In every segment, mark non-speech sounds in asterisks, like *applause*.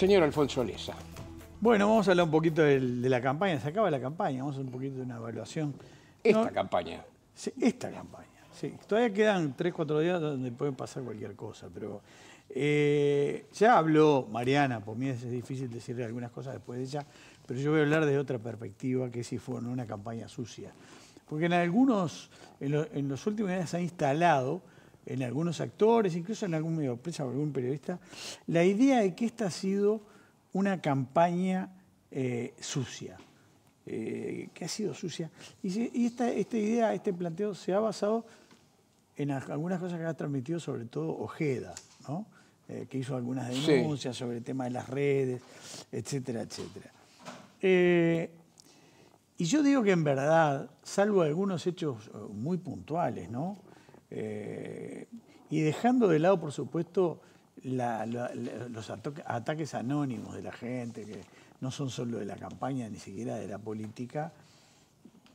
Señor Alfonso Leza. Bueno, vamos a hablar un poquito de, la campaña. Se acaba la campaña, vamos a hacer un poquito de una evaluación. Esta campaña. Sí, esta campaña. Sí, todavía quedan 3, 4 días donde puede pasar cualquier cosa, pero eh, ya habló Mariana, por mí es difícil decirle algunas cosas después de ella, pero yo voy a hablar desde otra perspectiva, que si fue una campaña sucia. Porque en algunos, en, los últimos días se ha instalado en algunos actores, incluso en algún medio de prensa o algún periodista, la idea de que esta ha sido una campaña eh, sucia, eh, que ha sido sucia. Y, esta, idea, este planteo se ha basado en algunas cosas que ha transmitido sobre todo Ojeda, eh, que hizo algunas denuncias sobre el tema de las redes, etcétera, etcétera. y yo digo que en verdad, salvo algunos hechos muy puntuales, ¿no? Eh, y dejando de lado, por supuesto, los ataques anónimos de la gente, que no son solo de la campaña, ni siquiera de la política,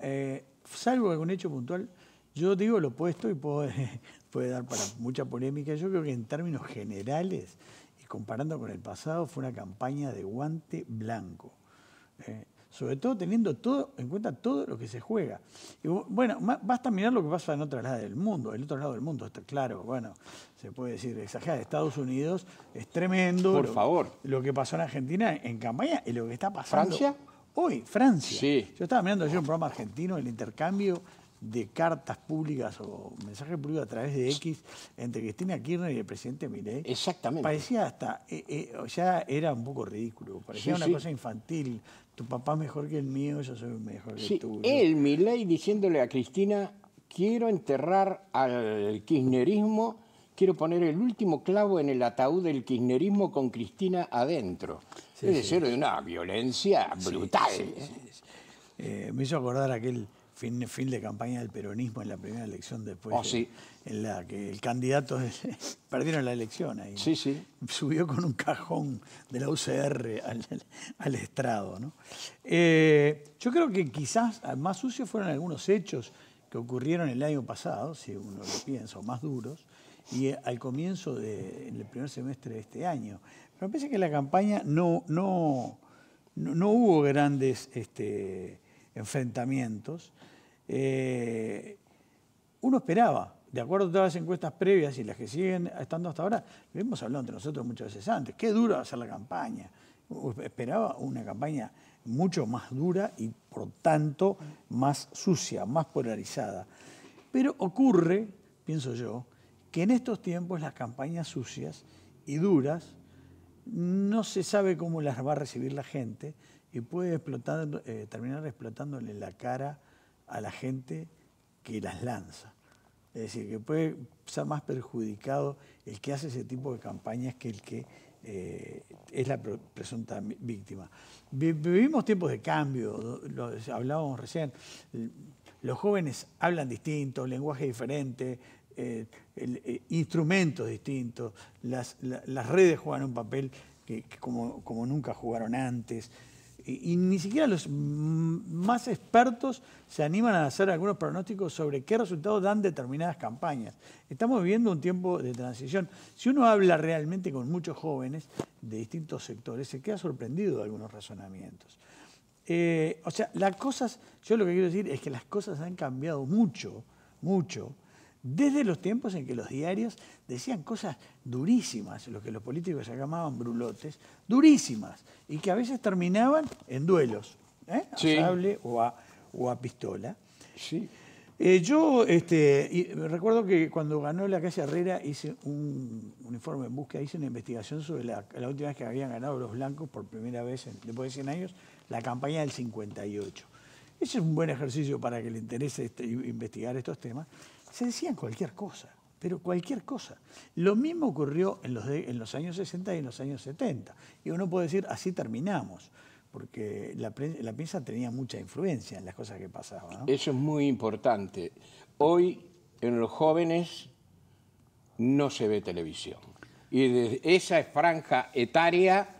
eh, salvo algún hecho puntual, yo digo lo opuesto y *laughs* puede dar para mucha polémica. Yo creo que en términos generales, y comparando con el pasado, fue una campaña de guante blanco. Eh, sobre todo teniendo todo, en cuenta todo lo que se juega. Y bueno, basta mirar lo que pasa en otro lado del mundo, el otro lado del mundo, está claro, bueno, se puede decir, exagerado, Estados Unidos es tremendo. Por lo, favor. Lo que pasó en Argentina en campaña y lo que está pasando. ¿Francia? Hoy, Francia. Sí. Yo estaba mirando ayer un programa argentino, el intercambio de cartas públicas o mensajes públicos a través de X entre Cristina Kirchner y el presidente Milei. Exactamente. Parecía hasta, eh, eh, o sea ya era un poco ridículo, parecía una cosa infantil. Tu papá mejor que el mío, yo soy mejor que sí, tú. Él, Milei, diciéndole a Cristina, quiero enterrar al kirchnerismo, quiero poner el último clavo en el ataúd del kirchnerismo con Cristina adentro. es decir, de una violencia brutal. Eh, me hizo acordar aquel fin, de campaña del peronismo en la primera elección después. Oh, en la que el candidato *laughs* perdieron la elección ahí. Sí, sí. Subió con un cajón de la UCR *laughs* al, estrado. Eh, yo creo que quizás más sucios fueron algunos hechos que ocurrieron el año pasado, si uno lo piensa, o más duros, y eh, al comienzo del primer semestre de este año. Pero me parece que la campaña no, no, no, no hubo grandes. Este, enfrentamientos, eh, uno esperaba, de acuerdo a todas las encuestas previas y las que siguen estando hasta ahora, lo hemos hablado entre nosotros muchas veces antes, qué dura va a ser la campaña. Esperaba una campaña mucho más dura y por tanto más sucia, más polarizada. Pero ocurre, pienso yo, que en estos tiempos las campañas sucias y duras no se sabe cómo las va a recibir la gente, y puede explotar, eh, terminar explotándole la cara a la gente que las lanza. Es decir, que puede ser más perjudicado el que hace ese tipo de campañas que el que eh, es la presunta víctima. Vivimos tiempos de cambio, hablábamos recién, los jóvenes hablan distinto, lenguaje diferente, eh, instrumentos distintos, las, redes juegan un papel como, como nunca jugaron antes y, ni siquiera los más expertos se animan a hacer algunos pronósticos sobre qué resultados dan determinadas campañas. Estamos viviendo un tiempo de transición. Si uno habla realmente con muchos jóvenes de distintos sectores, se queda sorprendido de algunos razonamientos. Eh, o sea, las cosas, yo lo que quiero decir es que las cosas han cambiado mucho, mucho desde los tiempos en que los diarios decían cosas durísimas, lo que los políticos llamaban brulotes, durísimas, y que a veces terminaban en duelos, ¿eh? a sable o a, pistola. Eh, yo este, recuerdo que cuando ganó la Casa Herrera hice un, informe en búsqueda, hice una investigación sobre la, última vez que habían ganado los blancos por primera vez después de 100 años, la campaña del 58. Ese es un buen ejercicio para que le interese este, investigar estos temas. Se decían cualquier cosa, pero cualquier cosa. Lo mismo ocurrió en los, en los años 60 y en los años 70. Y uno puede decir, así terminamos porque la, la, prensa tenía mucha influencia en las cosas que pasaban. Eso es muy importante. Hoy en los jóvenes no se ve televisión. Y desde esa franja etaria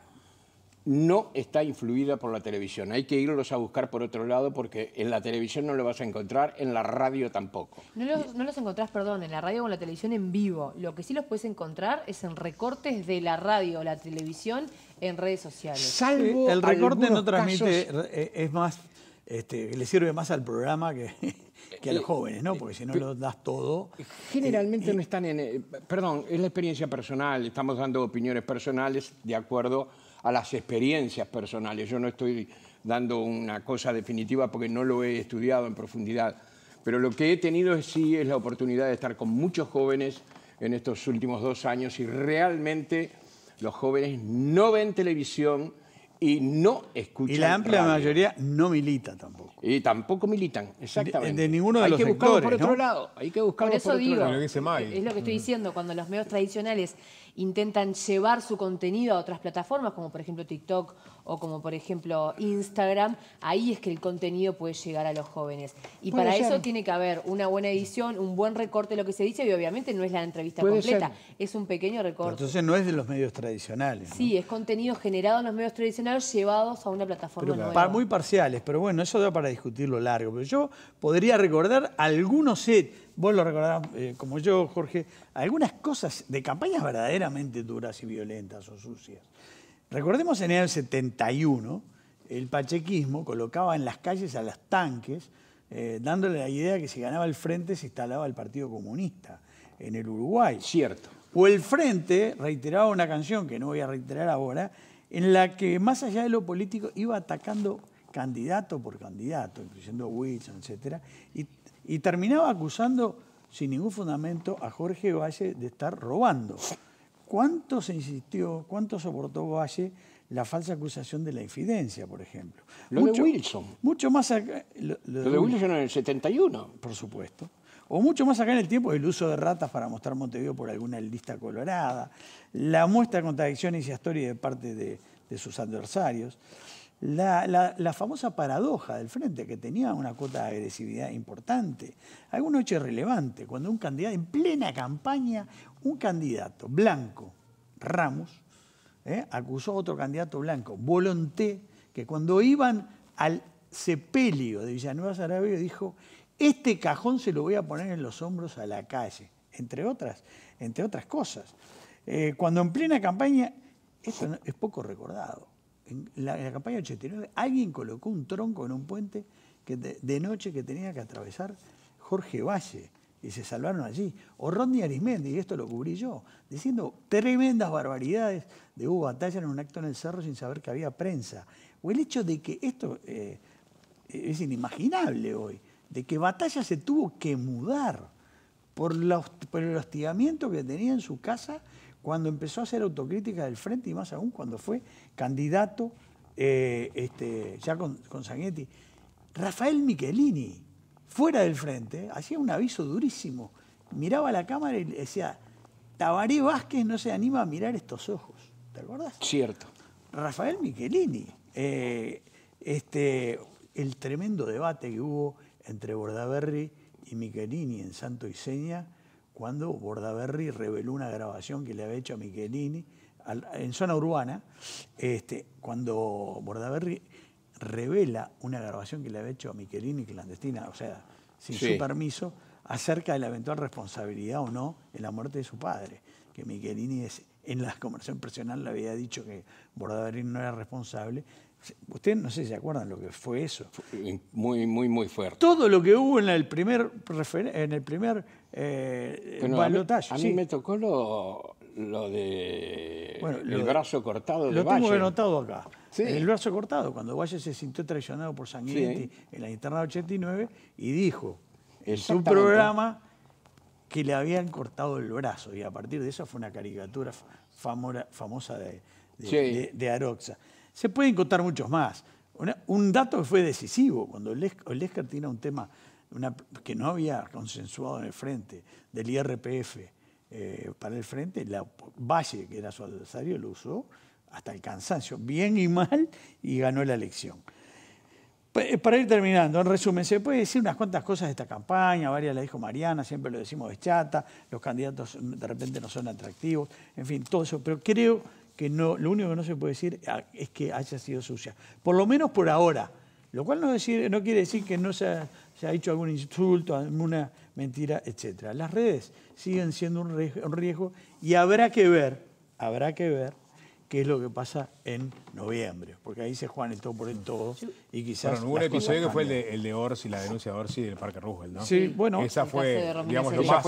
no está influida por la televisión. Hay que irlos a buscar por otro lado porque en la televisión no lo vas a encontrar, en la radio tampoco. No los, no encontrás, perdón, en la radio o en la televisión en vivo. Lo que sí los puedes encontrar es en recortes de la radio o la televisión en redes sociales. Salvo el recorte no transmite, eh, es más, este, le sirve más al programa que, *laughs* a los eh, jóvenes, ¿no? Porque si no lo das todo... Generalmente eh, no están en... Perdón, es la experiencia personal, estamos dando opiniones personales de acuerdo a las experiencias personales. Yo no estoy dando una cosa definitiva porque no lo he estudiado en profundidad, pero lo que he tenido sí es la oportunidad de estar con muchos jóvenes en estos últimos dos años y realmente los jóvenes no ven televisión y no escuchan. Y la amplia mayoría no milita tampoco. Y tampoco militan, exactamente. De, ninguno de hay los sectores. Hay que buscarlo por otro lado. Hay que por, eso digo, lado. Es lo que estoy diciendo, cuando los medios tradicionales intentan llevar su contenido a otras plataformas, como por ejemplo TikTok o como por ejemplo Instagram, ahí es que el contenido puede llegar a los jóvenes. Y para eso tiene que haber una buena edición, un buen recorte de lo que se dice, y obviamente no es la entrevista completa, es un pequeño recorte. entonces no es de los medios tradicionales. Sí, es contenido generado en los medios tradicionales llevados a una plataforma nueva. Muy parciales, pero bueno, eso da para discutirlo largo. Pero yo podría recordar algunos sets vos lo recordabas, eh, como yo, Jorge, algunas cosas de campañas verdaderamente duras y violentas o sucias. Recordemos en el 71, el pachequismo colocaba en las calles a los tanques, eh, dándole la idea que si ganaba el frente se instalaba el Partido Comunista en el Uruguay. Cierto. O el frente reiteraba una canción que no voy a reiterar ahora, en la que más allá de lo político iba atacando candidato por candidato, incluyendo Wilson, etcétera, Y y terminaba acusando sin ningún fundamento a Jorge Valle de estar robando. ¿Cuánto se insistió, cuánto soportó Valle la falsa acusación de la infidencia, por ejemplo? Lo de Wilson. más lo, de Wilson en el 71. Por supuesto. O mucho más acá en el tiempo, el uso de ratas para mostrar Montevideo por alguna lista colorada, la muestra de contradicciones y historia de parte de, de sus adversarios la, famosa paradoja del frente, que tenía una cuota de agresividad importante. alguna noche relevante, cuando un candidato, en plena campaña, un candidato blanco, Ramos, eh, acusó a otro candidato blanco, Volonté, que cuando iban al sepelio de Villanueva Sarabia dijo, este cajón se lo voy a poner en los hombros a la calle, entre otras, entre otras cosas. Eh, cuando en plena campaña, esto es poco recordado, en la, campaña 89, alguien colocó un tronco en un puente que de, noche que tenía que atravesar Jorge Valle y se salvaron allí. O Rodney Arismendi, y esto lo cubrí yo, diciendo tremendas barbaridades de hubo batalla en un acto en el cerro sin saber que había prensa. O el hecho de que esto eh, es inimaginable hoy, de que Batalla se tuvo que mudar por, por el hostigamiento que tenía en su casa cuando empezó a hacer autocrítica del frente y más aún cuando fue candidato eh, este, ya con, con Rafael Michelini, fuera del frente, hacía un aviso durísimo. Miraba a la cámara y decía, Tabaré Vázquez no se anima a mirar estos ojos. ¿Te acordás? Cierto. Rafael Michelini. Eh, este, el tremendo debate que hubo entre Bordaberry y Michelini en Santo Iseña cuando Bordaberry reveló una grabación que le había hecho a Michelini en zona urbana, este, cuando Bordaberry revela una grabación que le había hecho a Michelini clandestina, o sea, sin su permiso, acerca de la eventual responsabilidad o no en la muerte de su padre, que Michelini en la conversación personal le había dicho que Bordaberry no era responsable Usted no sé si se acuerdan lo que fue eso. Muy, muy, muy fuerte. Todo lo que hubo en el primer, en el primer eh, A, mí, me tocó lo, de el brazo cortado de Lo tengo anotado acá. El brazo cortado, cuando Valle se sintió traicionado por Sanguinetti en la interna 89 y dijo en su programa que le habían cortado el brazo. Y a partir de eso fue una caricatura famosa de, de, de, de Aroxa. Se pueden contar muchos más. un dato que fue decisivo, cuando Lesker tiene un tema que no había consensuado en el frente, del IRPF eh, para el frente, la Valle, que era su adversario, lo usó hasta el cansancio, bien y mal, y ganó la elección. Eh, para ir terminando, en resumen, se puede decir unas cuantas cosas de esta campaña, varias las dijo Mariana, siempre lo decimos de chata, los candidatos de repente no son atractivos, en fin, todo eso, pero creo que no, lo único que no se puede decir ah, es que haya sido sucia. Por lo menos por ahora. Lo cual no, quiere decir que no se ha, hecho algún insulto, alguna mentira, etc. Las redes siguen siendo un riesgo y habrá que ver, habrá que ver qué es lo que pasa en noviembre, porque ahí se juegan el por en todo y quizás... hubo un episodio que fue el de, Orsi, la denuncia de Orsi del Parque Rugel, ¿no? Sí, bueno... Esa fue, digamos, lo más,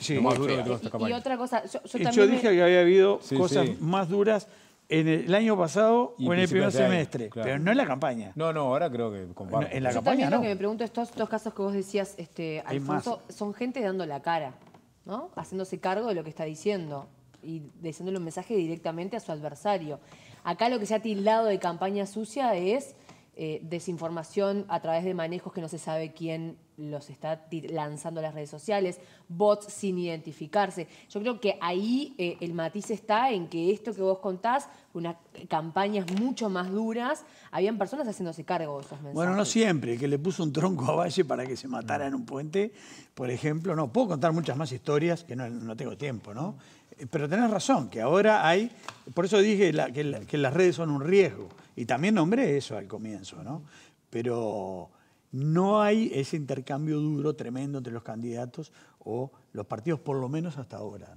sí, duro de toda esta campaña. Y, otra cosa, yo, dije que había habido cosas más duras en el año pasado o en el primer semestre, pero no en la campaña. No, no, ahora creo que en la yo campaña no. que me pregunto estos dos casos que vos decías, este, Alfonso, son gente dando la cara, ¿no? Haciéndose cargo de lo que está diciendo y diciéndole un mensaje directamente a su adversario. Acá lo que se ha tildado de campaña sucia es eh, desinformación a través de manejos que no se sabe quién los está lanzando a las redes sociales, bots sin identificarse. Yo creo que ahí eh, el matiz está en que esto que vos contás, unas eh, campañas mucho más duras, habían personas haciéndose cargo de esos mensajes. Bueno, no siempre, que le puso un tronco a Valle para que se matara en un puente, por ejemplo, no, puedo contar muchas más historias que no, no tengo tiempo, ¿no? pero tenés razón, que ahora hay, por eso dije que, las redes son un riesgo, y también nombré eso al comienzo, ¿no? Pero no hay ese intercambio duro, tremendo entre los candidatos o los partidos, por lo menos hasta ahora.